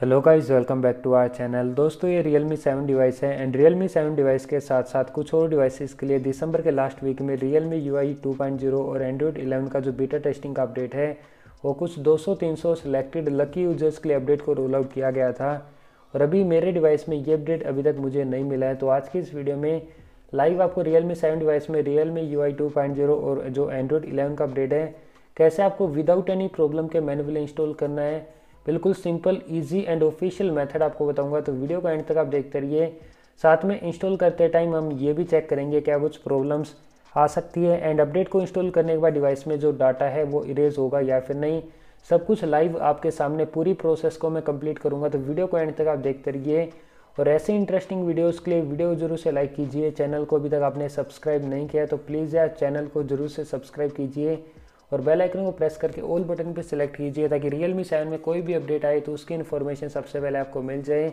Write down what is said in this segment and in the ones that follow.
hello guys welcome back to our channel दोस्तों ये Realme seven device है and Realme seven device के साथ साथ कुछ और डिवाइसेस के लिए दिसंबर के लास्ट वीक में Realme U I two point zero और एंड्रॉयड इलेवन का जो बीटा टेस्टिंग का अपडेट है वो कुछ 200-300 सिलेक्टेड लकी यूजर्स के लिए अपडेट को रोल आउट किया गया था और अभी मेरे डिवाइस में ये अपडेट अभी तक मुझे नहीं मिला है तो आज की इस वीडियो में लाइव आपको रियल मी सेवन डिवाइस में Realme U I two point zero और जो एंड्रॉयड इलेवन का अपडेट है कैसे आपको विदाउट एनी प्रॉब्लम के मैनुअली इंस्टॉल करना है बिल्कुल simple easy and official method आपको बताऊंगा तो वीडियो को एंड तक आप देखते रहिए साथ में इंस्टॉल करते टाइम हम ये भी चेक करेंगे क्या कुछ प्रॉब्लम्स आ सकती है एंड अपडेट को इंस्टॉल करने के बाद डिवाइस में जो डाटा है वो इरेज होगा या फिर नहीं सब कुछ लाइव आपके सामने पूरी प्रोसेस को मैं कंप्लीट करूँगा तो वीडियो को एंड तक आप देखते रहिए और ऐसे इंटरेस्टिंग वीडियोज़ के लिए वीडियो जरूर से लाइक कीजिए चैनल को अभी तक आपने सब्सक्राइब नहीं किया तो प्लीज़ यार चैनल को जरूर से सब्सक्राइब कीजिए और बेल आइकन को प्रेस करके ऑल बटन पर सिलेक्ट कीजिए ताकि रियल मी सेवन में कोई भी अपडेट आए तो उसकी इन्फॉर्मेशन सबसे पहले आपको मिल जाए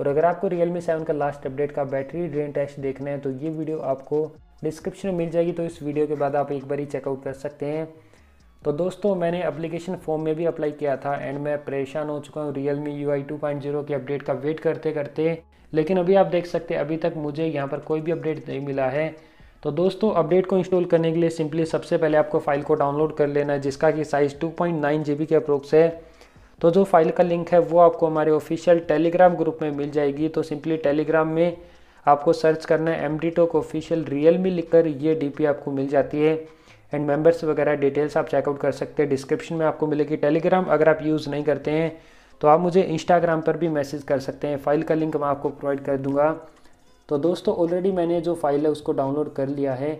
और अगर आपको रियल मी सेवन का लास्ट अपडेट का बैटरी ड्रेन टेस्ट देखना है तो ये वीडियो आपको डिस्क्रिप्शन में मिल जाएगी तो इस वीडियो के बाद आप एक बार ही चेकआउट कर सकते हैं तो दोस्तों मैंने अप्लीकेशन फॉर्म में भी अप्लाई किया था एंड मैं परेशान हो चुका हूँ Realme U I two point zero update का वेट करते करते लेकिन अभी आप देख सकते हैं अभी तक मुझे यहाँ पर कोई भी अपडेट नहीं मिला है तो दोस्तों अपडेट को इंस्टॉल करने के लिए सिंपली सबसे पहले आपको फाइल को डाउनलोड कर लेना है जिसका कि साइज़ टू पॉइंट के अप्रोक्स है तो जो फाइल का लिंक है वो आपको हमारे ऑफिशियल टेलीग्राम ग्रुप में मिल जाएगी तो सिंपली टेलीग्राम में आपको सर्च करना है एम डी टोक ऑफिशियल रियल मी लिखकर ये डी आपको मिल जाती है एंड मेंबर्स वगैरह डिटेल्स आप चेकआउट कर सकते हैं डिस्क्रिप्शन में आपको मिलेगी टेलीग्राम अगर आप यूज़ नहीं करते हैं तो आप मुझे इंस्टाग्राम पर भी मैसेज कर सकते हैं फाइल का लिंक मैं आपको प्रोवाइड कर दूंगा तो दोस्तों ऑलरेडी मैंने जो फाइल है उसको डाउनलोड कर लिया है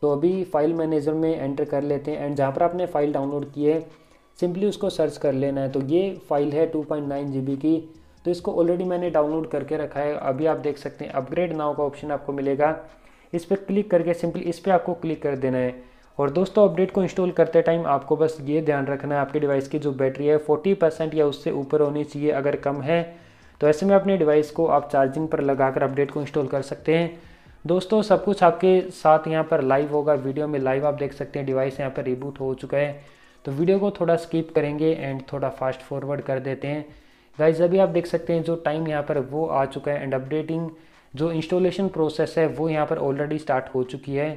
तो अभी फाइल मैनेजर में एंटर कर लेते हैं एंड जहाँ पर आपने फाइल डाउनलोड की है सिंपली उसको सर्च कर लेना है तो ये फाइल है 2.9 पॉइंट की तो इसको ऑलरेडी मैंने डाउनलोड करके रखा है अभी आप देख सकते हैं अपग्रेड नाव का ऑप्शन आपको मिलेगा इस पर क्लिक करके सिंपली इस पर आपको क्लिक कर देना है और दोस्तों अपडेट को इंस्टॉल करते टाइम आपको बस ये ध्यान रखना है आपके डिवाइस की जो बैटरी है 40 परसेंट या उससे ऊपर होनी चाहिए अगर कम है तो ऐसे में अपने डिवाइस को आप चार्जिंग पर लगाकर अपडेट को इंस्टॉल कर सकते हैं दोस्तों सब कुछ आपके साथ यहाँ पर लाइव होगा वीडियो में लाइव आप देख सकते हैं डिवाइस यहाँ पर रिबूट हो चुका है तो वीडियो को थोड़ा स्किप करेंगे एंड थोड़ा फास्ट फॉरवर्ड कर देते हैं गाइज अभी आप देख सकते हैं जो टाइम यहाँ पर वो आ चुका है एंड अपडेटिंग जो इंस्टॉलेशन प्रोसेस है वो यहाँ पर ऑलरेडी स्टार्ट हो चुकी है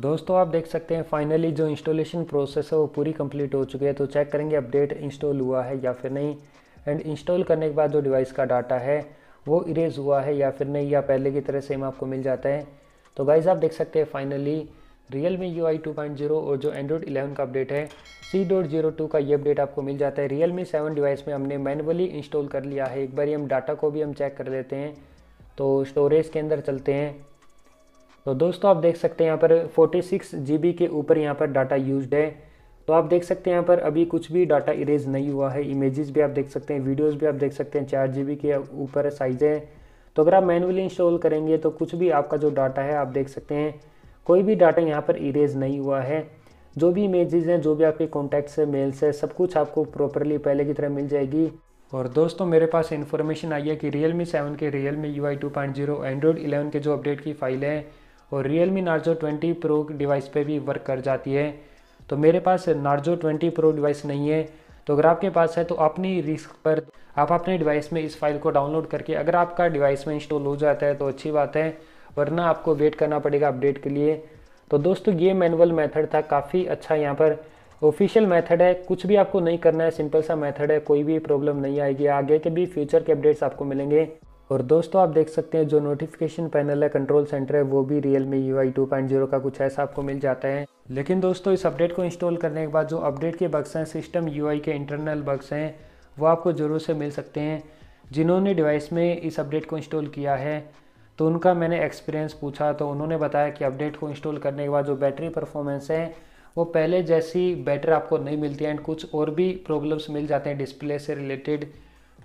दोस्तों आप देख सकते हैं फाइनली जो इंस्टॉलेशन प्रोसेस है वो पूरी कंप्लीट हो चुकी है तो चेक करेंगे अपडेट इंस्टॉल हुआ है या फिर नहीं एंड इंस्टॉल करने के बाद जो डिवाइस का डाटा है वो इरेज हुआ है या फिर नहीं या पहले की तरह सेम आपको मिल जाता है तो गाइज आप देख सकते हैं finally Realme U I two point zero और जो एंड्रॉइड इलेवन का अपडेट है सी डॉट जीरो टू का ये अपडेट आपको मिल जाता है रियल मी सेवन डिवाइस में हमने मैनुअली इंस्टॉल कर लिया है एक बार हम डाटा को भी हम चेक कर लेते हैं तो स्टोरेज के अंदर चलते हैं तो दोस्तों आप देख सकते हैं यहाँ पर फोर्टी सिक्स के ऊपर यहाँ पर डाटा यूज है तो आप देख सकते हैं यहाँ पर अभी कुछ भी डाटा इरेज नहीं हुआ है इमेजेस भी आप देख सकते हैं वीडियोस भी आप देख सकते हैं चार जी के ऊपर साइज़ है तो अगर आप मैनुअली इंस्टॉल करेंगे तो कुछ भी आपका जो डाटा है आप देख सकते हैं कोई भी डाटा यहाँ पर इरेज नहीं हुआ है जो भी इमेजेस हैं जो भी आपके कॉन्टैक्ट्स है मेल्स है सब कुछ आपको प्रॉपरली पहले की तरह मिल जाएगी और दोस्तों मेरे पास इन्फॉर्मेशन आई है कि रियल मी सेवन के Realme U I two point zero Android eleven के जो अपडेट की फाइल है और Realme Narzo twenty pro device पे भी वर्क कर जाती है तो मेरे पास नार्जो ट्वेंटी प्रो डिवाइस नहीं है तो अगर आपके पास है तो अपनी रिस्क पर आप अपने डिवाइस में इस फाइल को डाउनलोड करके अगर आपका डिवाइस में इंस्टॉल हो जाता है तो अच्छी बात है वरना आपको वेट करना पड़ेगा अपडेट के लिए तो दोस्तों ये मैनुअल मेथड था काफ़ी अच्छा यहाँ पर ऑफिशियल मेथड है कुछ भी आपको नहीं करना है सिंपल सा मेथड है कोई भी प्रॉब्लम नहीं आएगी आगे के भी फ्यूचर के अपडेट्स आपको मिलेंगे और दोस्तों आप देख सकते हैं जो नोटिफिकेशन पैनल है कंट्रोल सेंटर है वो भी रियल मी यू आई का कुछ ऐसा आपको मिल जाता है लेकिन दोस्तों इस अपडेट को इंस्टॉल करने के बाद जो अपडेट के बग्स हैं सिस्टम यू के इंटरनल बग्स हैं वो आपको ज़रूर से मिल सकते हैं जिन्होंने डिवाइस में इस अपडेट को इंस्टॉल किया है तो उनका मैंने एक्सपीरियंस पूछा तो उन्होंने बताया कि अपडेट को इंस्टॉल करने के बाद जो बैटरी परफॉर्मेंस है वो पहले जैसी बैटरी आपको नहीं मिलती है एंड कुछ और भी प्रॉब्लम्स मिल जाते हैं डिस्प्ले से रिलेटेड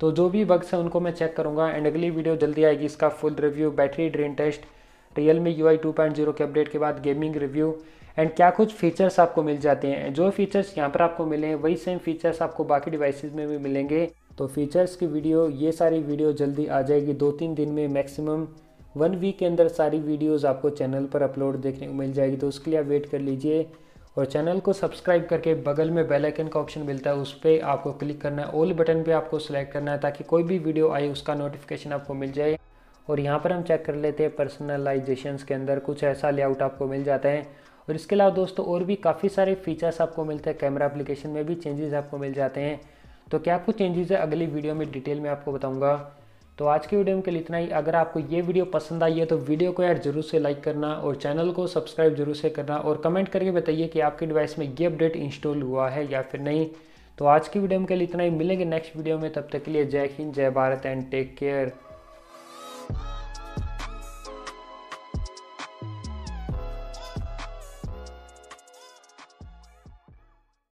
तो जो भी बग्स हैं उनको मैं चेक करूँगा एंड अगली वीडियो जल्दी आएगी इसका full review battery drain test Realme U I two point zero के अपडेट के बाद गेमिंग रिव्यू एंड क्या कुछ फीचर्स आपको मिल जाते हैं जो फीचर्स यहाँ पर आपको मिले हैं वही सेम फीचर्स आपको बाकी डिवाइसेस में भी मिलेंगे तो फीचर्स की वीडियो ये सारी वीडियो जल्दी आ जाएगी दो तीन दिन में मैक्सिमम वन वीक के अंदर सारी वीडियोस आपको चैनल पर अपलोड देखने को मिल जाएगी तो उसके लिए आप वेट कर लीजिए और चैनल को सब्सक्राइब करके बगल में बेल आइकन का ऑप्शन मिलता है उस पर आपको क्लिक करना है ऑल बटन पे आपको सेलेक्ट करना है ताकि कोई भी वीडियो आए उसका नोटिफिकेशन आपको मिल जाए और यहाँ पर हम चेक कर लेते हैं पर्सनलाइजेशन के अंदर कुछ ऐसा लेआउट आपको मिल जाता है और इसके अलावा दोस्तों और भी काफ़ी सारे फीचर्स आपको मिलते हैं कैमरा अप्लीकेशन में भी चेंजेस आपको मिल जाते हैं तो क्या कुछ चेंजेस है अगली वीडियो में डिटेल में आपको बताऊँगा तो आज की वीडियो में के लिए इतना ही अगर आपको ये वीडियो पसंद आई है तो वीडियो को यार जरूर से लाइक करना और चैनल को सब्सक्राइब जरूर से करना और कमेंट करके बताइए कि आपके डिवाइस में ये अपडेट इंस्टॉल हुआ है या फिर नहीं तो आज की वीडियो में के लिए इतना ही मिलेंगे नेक्स्ट वीडियो में तब तक के लिए जय हिंद जय भारत एंड टेक केयर